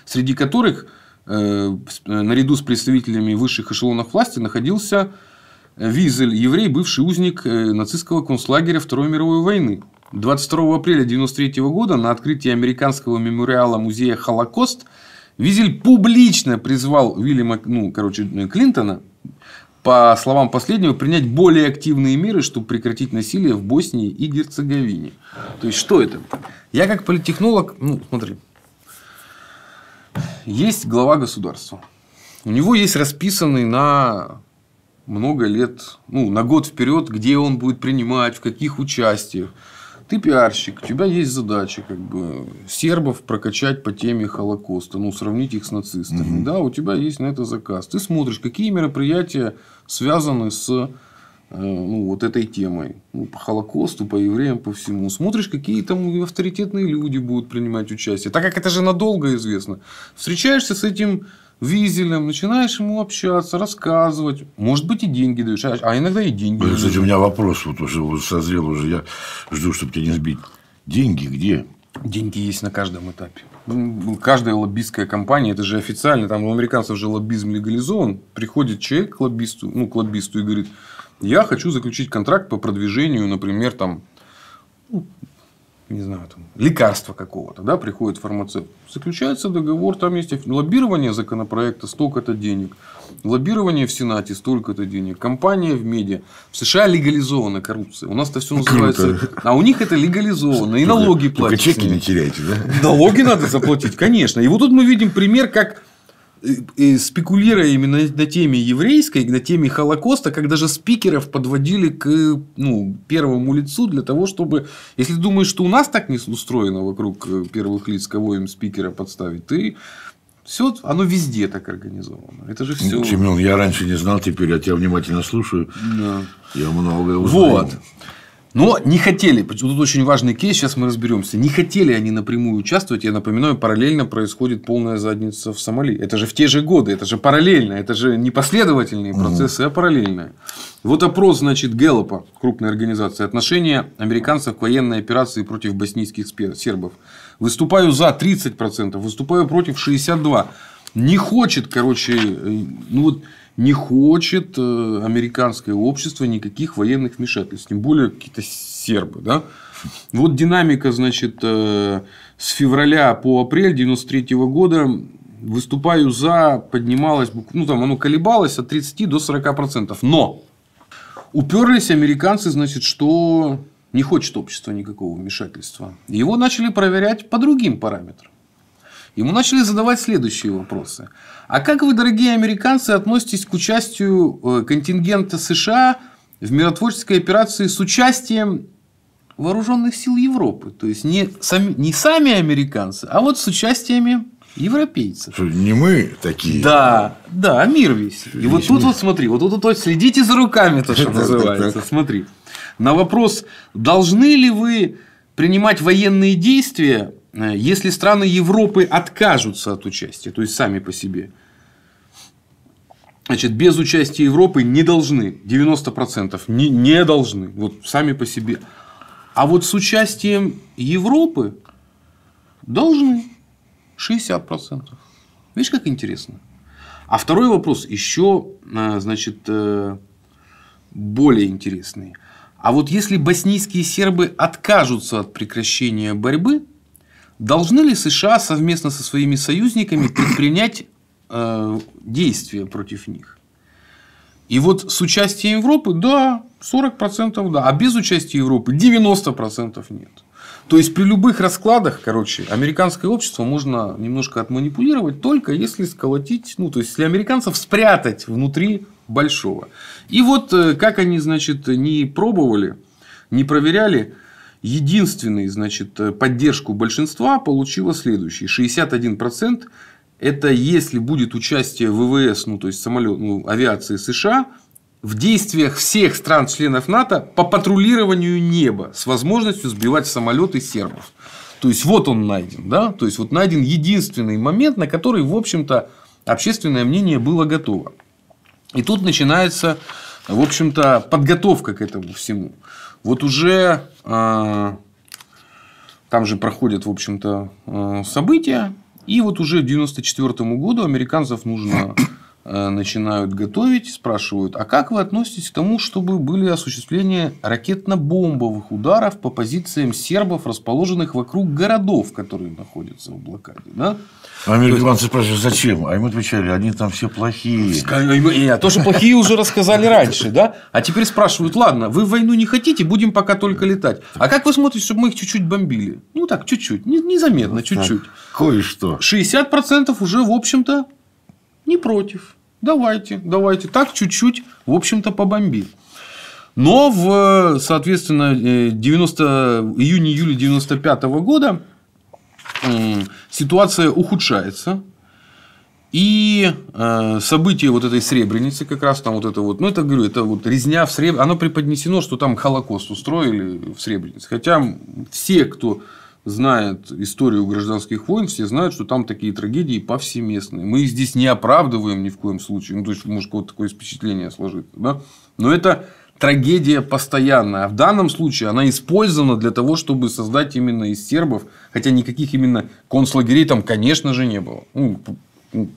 среди которых э, э, наряду с представителями высших эшелонов власти находился Визель, еврей, бывший узник э, нацистского концлагеря Второй мировой войны. 22 апреля 1993 года на открытии американского мемориала музея «Холокост» Визель публично призвал Вильяма ну, короче, Клинтона, по словам последнего, принять более активные меры, чтобы прекратить насилие в Боснии и Герцеговине. То есть, что это? Я как политтехнолог, ну, смотри, есть глава государства. У него есть расписанный на много лет, ну, на год вперед, где он будет принимать, в каких участиях. Ты пиарщик, у тебя есть задача, как бы, сербов прокачать по теме Холокоста, ну, сравнить их с нацистами. Угу. Да, у тебя есть на это заказ. Ты смотришь, какие мероприятия связаны с Э, ну, вот этой темой. Ну, по Холокосту, по евреям, по всему. Смотришь, какие там авторитетные люди будут принимать участие. Так как это же надолго известно. Встречаешься с этим Визелем, начинаешь ему общаться, рассказывать. Может быть, и деньги даешь, а, а иногда и деньги. Блин, кстати, у меня вопрос вот уже созрел, уже я жду, чтобы тебя не сбить. Деньги где? Деньги есть на каждом этапе. Каждая лоббистская компания, это же официально, там у американцев же лоббизм легализован. Приходит человек к лоббисту, ну, к лоббисту и говорит, я хочу заключить контракт по продвижению, например, там, ну, не знаю, там, лекарства какого-то, да, приходит фармацевт. Заключается договор, там есть лоббирование законопроекта, столько-то денег, лоббирование в Сенате, столько-то денег, компания в медиа. В США легализована коррупция. У нас-то все называется. А у них это легализовано. И налоги платят. Только чеки не теряйте, да? Налоги надо заплатить, конечно. И вот тут мы видим пример, как спекулируя именно на теме еврейской, на теме Холокоста, как даже спикеров подводили к ну, первому лицу для того, чтобы... Если думаешь, что у нас так не устроено вокруг э, первых лиц, кого им спикера подставить, ты все, оно везде так организовано. Это же все. Семен, я раньше не знал, теперь я тебя внимательно слушаю. Да. Я многое узнал. Вот. Но не хотели, тут очень важный кейс, сейчас мы разберемся. Не хотели они напрямую участвовать. Я напоминаю, параллельно происходит полная задница в Сомали. Это же в те же годы, это же параллельно, это же не последовательные процессы, угу. а параллельные. Вот опрос, значит, Гэллопа, крупной организации, отношения американцев к военной операции против боснийских сербов. Выступаю за 30%, выступаю против 62%. Не хочет, короче, э, ну вот не хочет э, американское общество никаких военных вмешательств, тем более какие-то сербы. Да? Вот динамика, значит, э, с февраля по апрель 93 года выступаю за, поднималась, ну там оно колебалось от 30 до 40 процентов. Но уперлись американцы, значит, что не хочет общество никакого вмешательства. Его начали проверять по другим параметрам. Ему начали задавать следующие вопросы. А как вы, дорогие американцы, относитесь к участию э, контингента США в миротворческой операции с участием вооруженных сил Европы? То есть, не сами, не сами американцы, а вот с участиями европейцев. Не мы такие. Да, да, мир весь. И весь вот тут мир. вот смотри, вот тут вот, вот следите за руками, то, что называется. Смотри. На вопрос, должны ли вы принимать военные действия Э, если страны Европы откажутся от участия, то есть сами по себе, значит, без участия Европы не должны, 90% не, не должны, вот сами по себе. А вот с участием Европы должны 60%. Видишь, как интересно? А второй вопрос еще, э, значит, э, более интересный. А вот если боснийские сербы откажутся от прекращения борьбы, Должны ли США совместно со своими союзниками предпринять э, действия против них? И вот с участием Европы, да, 40% да, а без участия Европы 90% нет. То есть при любых раскладах, короче, американское общество можно немножко отманипулировать только если сколотить, ну, то есть если американцев спрятать внутри большого. И вот э, как они, значит, не пробовали, не проверяли, единственный, значит, э, поддержку большинства получила следующий. 61% это если будет участие ВВС, ну, то есть самолет, ну, авиации США, в действиях всех стран-членов НАТО по патрулированию неба с возможностью сбивать самолеты сербов. То есть, вот он найден. Да? То есть, вот найден единственный момент, на который, в общем-то, общественное мнение было готово. И тут начинается, в общем-то, подготовка к этому всему. Вот уже а, там же проходят, в общем-то, э, события. И вот уже к 1994 году американцев нужно Э, начинают готовить, спрашивают, а как вы относитесь к тому, чтобы были осуществления ракетно-бомбовых ударов по позициям сербов, расположенных вокруг городов, которые находятся в блокаде? Да? Американцы спрашивают, зачем? А им отвечали, они там все плохие. Нет, а, а тоже плохие уже рассказали раньше, да? А теперь спрашивают, ладно, вы войну не хотите, будем пока только летать. А как вы смотрите, чтобы мы их чуть-чуть бомбили? Ну, так, чуть-чуть, незаметно, чуть-чуть. Кое-что. 60% уже, в общем-то, не против. Давайте, давайте. Так чуть-чуть, в общем-то, побомбит. Но в, соответственно, 90, июне-июле 95 -го года ситуация ухудшается. И э, события вот этой Сребреницы, как раз там вот это вот, ну это говорю, это вот резня в Сребренице, оно преподнесено, что там Холокост устроили в Сребренице. Хотя все, кто знает историю гражданских войн, все знают, что там такие трагедии повсеместные. Мы их здесь не оправдываем ни в коем случае. Ну, то есть, может, вот такое впечатление сложится. Да? Но это трагедия постоянная. А в данном случае она использована для того, чтобы создать именно из сербов, хотя никаких именно концлагерей там, конечно же, не было. Ну, ну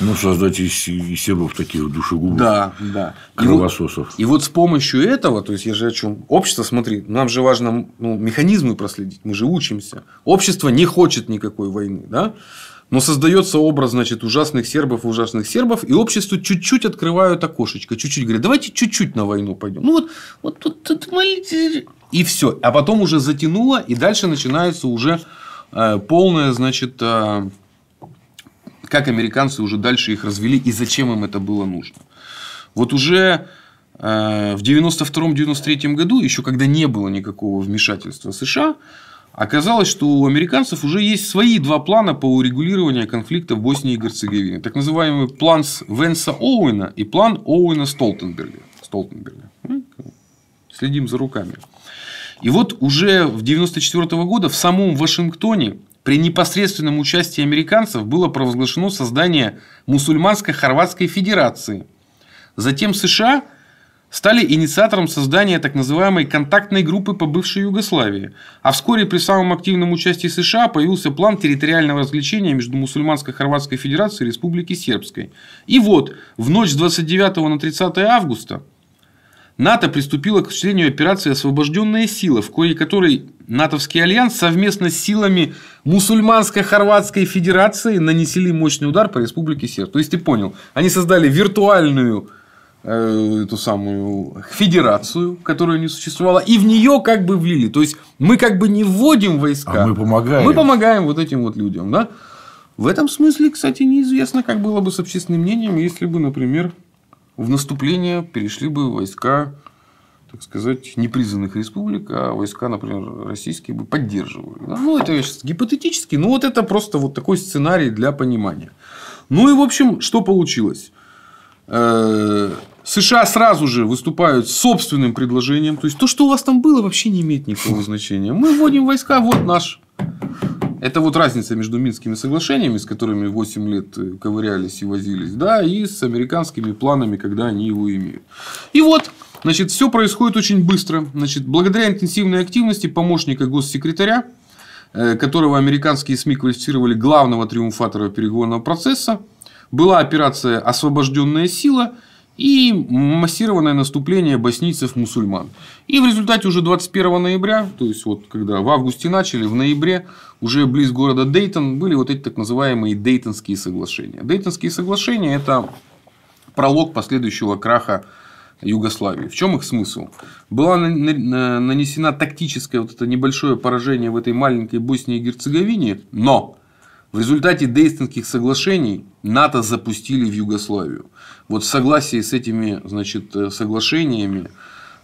ну, создать из, из сербов таких душегубов. Да, да. Кровососов. И вот, и вот с помощью этого, то есть, я же о чем... Общество, смотри, нам же важно ну, механизмы проследить, мы же учимся. Общество не хочет никакой войны, да? Но создается образ, значит, ужасных сербов, ужасных сербов, и общество чуть-чуть открывают окошечко, чуть-чуть говорит, давайте чуть-чуть на войну пойдем. Ну вот, вот тут, тут и все. А потом уже затянуло, и дальше начинается уже э, полное, значит, э, как американцы уже дальше их развели и зачем им это было нужно. Вот уже э, в 92-93 году, еще когда не было никакого вмешательства США, Оказалось, что у американцев уже есть свои два плана по урегулированию конфликта в Боснии и Герцеговине. Так называемый план Венса Оуэна и план Оуэна Столтенберга. Столтенберга. Ну, следим за руками. И вот уже в 1994 году в самом Вашингтоне при непосредственном участии американцев было провозглашено создание Мусульманско-Хорватской Федерации. Затем США стали инициатором создания так называемой контактной группы по бывшей Югославии, а вскоре при самом активном участии США появился план территориального развлечения между Мусульманско-Хорватской Федерацией и Республикой Сербской. И вот, в ночь с 29 на 30 августа НАТО приступило к осуществлению операции «Освобожденная сила», в коей которой НАТОвский альянс совместно с силами мусульманской хорватской Федерации нанесли мощный удар по Республике Серб. То есть, ты понял, они создали виртуальную э, эту самую федерацию, которая не существовала, и в нее как бы влили. То есть, мы как бы не вводим войска. А мы помогаем. Мы помогаем вот этим вот людям. Да? В этом смысле, кстати, неизвестно, как было бы с общественным мнением, если бы, например, в наступление перешли бы войска, так сказать, непризнанных республик, а войска, например, российские бы поддерживали. Да? Ну, это я сейчас гипотетически, но вот это просто вот такой сценарий для понимания. Ну и, в общем, что получилось? Э, США сразу же выступают с собственным предложением. То есть, то, что у вас там было, вообще не имеет никакого значения. Мы вводим войска, вот наш это вот разница между Минскими соглашениями, с которыми 8 лет э, ковырялись и возились, да, и с американскими планами, когда они его имеют. И вот, значит, все происходит очень быстро. Значит, благодаря интенсивной активности помощника госсекретаря, э, которого американские СМИ квалифицировали главного триумфатора переговорного процесса, была операция «Освобожденная сила», и массированное наступление боснийцев-мусульман. И в результате уже 21 ноября, то есть вот когда в августе начали, в ноябре уже близ города Дейтон были вот эти так называемые Дейтонские соглашения. Дейтонские соглашения – это пролог последующего краха Югославии. В чем их смысл? Была нанесена тактическое вот это небольшое поражение в этой маленькой Боснии и Герцеговине, но в результате Дейтонских соглашений НАТО запустили в Югославию. Вот в согласии с этими значит, э, соглашениями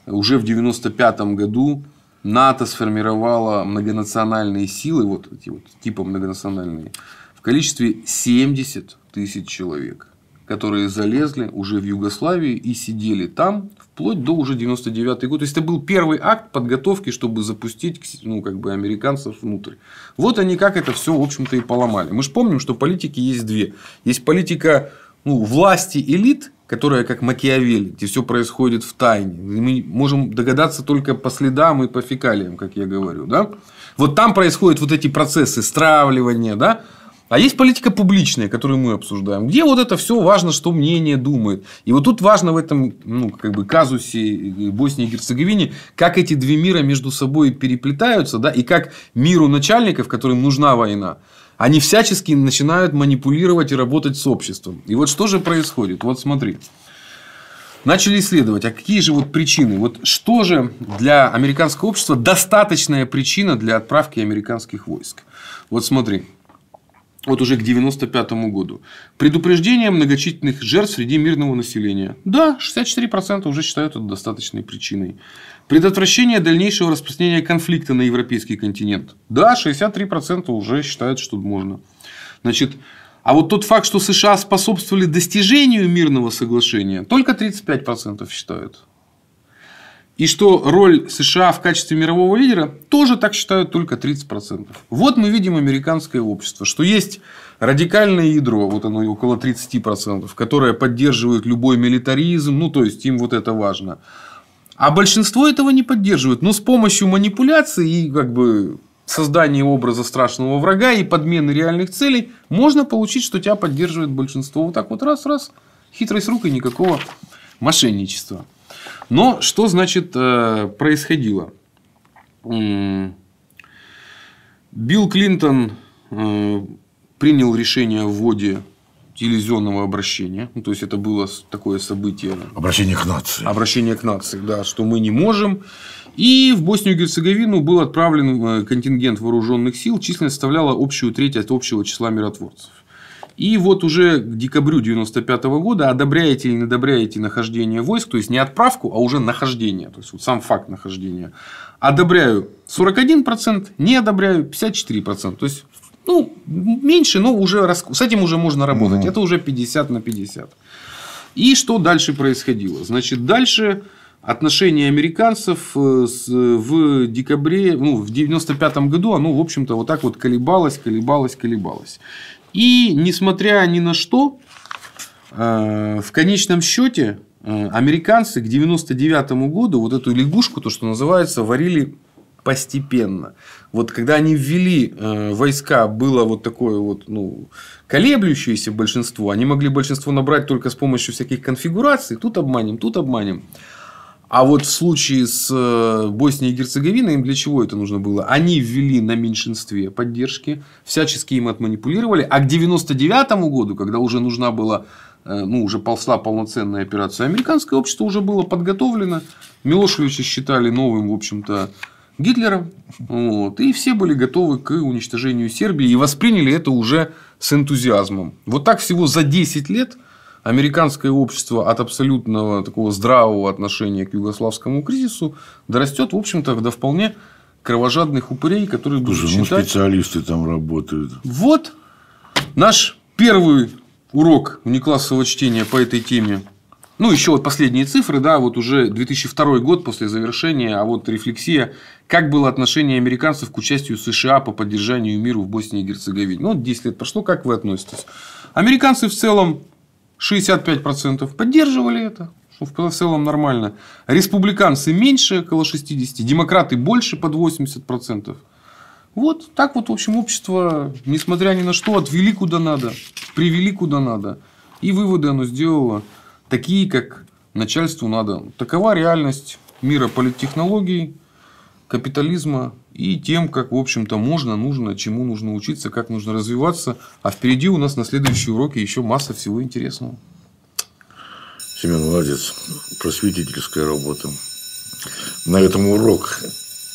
уже в 1995 году НАТО сформировало многонациональные силы, вот эти вот типа многонациональные, в количестве 70 тысяч человек которые залезли уже в Югославии и сидели там вплоть до уже 99 года. То есть, это был первый акт подготовки, чтобы запустить ну, как бы американцев внутрь. Вот они как это все, в общем-то, и поломали. Мы же помним, что политики есть две. Есть политика ну, власти элит, которая как Макиавелли, где все происходит в тайне. мы можем догадаться только по следам и по фекалиям, как я говорю. Да? Вот там происходят вот эти процессы стравливания, да? А есть политика публичная, которую мы обсуждаем, где вот это все важно, что мнение думает. И вот тут важно в этом ну, как бы казусе Боснии и Герцеговине, как эти две мира между собой переплетаются, да, и как миру начальников, которым нужна война, они всячески начинают манипулировать и работать с обществом. И вот что же происходит? Вот смотри. Начали исследовать, а какие же вот причины? Вот что же для американского общества достаточная причина для отправки американских войск? Вот смотри вот уже к 1995 году. Предупреждение многочисленных жертв среди мирного населения. Да, 64% уже считают это достаточной причиной. Предотвращение дальнейшего распространения конфликта на европейский континент. Да, 63% уже считают, что можно. Значит, а вот тот факт, что США способствовали достижению мирного соглашения, только 35% считают. И что роль США в качестве мирового лидера тоже так считают только 30%. Вот мы видим американское общество, что есть радикальное ядро, вот оно около 30%, которое поддерживает любой милитаризм, ну то есть им вот это важно. А большинство этого не поддерживает. Но с помощью манипуляций и как бы создания образа страшного врага и подмены реальных целей можно получить, что тебя поддерживает большинство. Вот так вот раз-раз, хитрость рук и никакого мошенничества. Но что значит э, происходило? Билл Клинтон э, принял решение о вводе телевизионного обращения. Ну, то есть, это было такое событие. Обращение к нации. Обращение к нации, да, что мы не можем. И в Боснию и Герцеговину был отправлен э, контингент вооруженных сил. Численность составляла общую треть от общего числа миротворцев. И вот уже к декабрю 1995 года одобряете или не одобряете нахождение войск, то есть не отправку, а уже нахождение, то есть вот сам факт нахождения. Одобряю 41%, не одобряю 54%. То есть ну, меньше, но уже рас... с этим уже можно работать. Угу. Это уже 50 на 50. И что дальше происходило? Значит, дальше отношение американцев э, в декабре, ну, в 95 году, оно, в общем-то, вот так вот колебалось, колебалось, колебалось. И несмотря ни на что, э, в конечном счете э, американцы к 99 году вот эту лягушку, то, что называется, варили постепенно. Вот когда они ввели э, войска, было вот такое вот, ну, колеблющееся большинство. Они могли большинство набрать только с помощью всяких конфигураций. Тут обманем, тут обманем. А вот в случае с э, Боснией и Герцеговиной им для чего это нужно было? Они ввели на меньшинстве поддержки, всячески им отманипулировали. А к 99 году, когда уже нужна была, э, ну, уже ползла полноценная операция, американское общество уже было подготовлено. Милошевича считали новым, в общем-то, Гитлером. Вот. И все были готовы к уничтожению Сербии и восприняли это уже с энтузиазмом. Вот так всего за 10 лет – американское общество от абсолютного такого здравого отношения к югославскому кризису дорастет, в общем-то, до вполне кровожадных упырей, которые будут Слушай, ну, считать... ну, специалисты там работают. Вот наш первый урок внеклассового чтения по этой теме. Ну, еще вот последние цифры, да, вот уже 2002 год после завершения, а вот рефлексия, как было отношение американцев к участию США по поддержанию миру в Боснии и Герцеговине. Ну, вот 10 лет прошло, как вы относитесь? Американцы в целом 65% поддерживали это, что в целом нормально. Республиканцы меньше, около 60%, демократы больше, под 80%. Вот так вот, в общем, общество, несмотря ни на что, отвели куда надо, привели куда надо. И выводы оно сделало такие, как начальству надо. Такова реальность мира политтехнологий, капитализма, и тем, как, в общем-то, можно, нужно, чему нужно учиться, как нужно развиваться. А впереди у нас на следующие уроки еще масса всего интересного. Семен молодец. Просветительская работа. На этом урок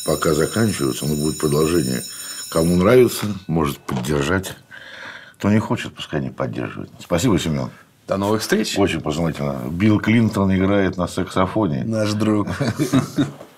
пока заканчивается, но будет продолжение. Кому нравится, может поддержать. Кто не хочет, пускай не поддерживает. Спасибо, Семен. До новых встреч. Очень познавательно. Билл Клинтон играет на саксофоне. Наш друг.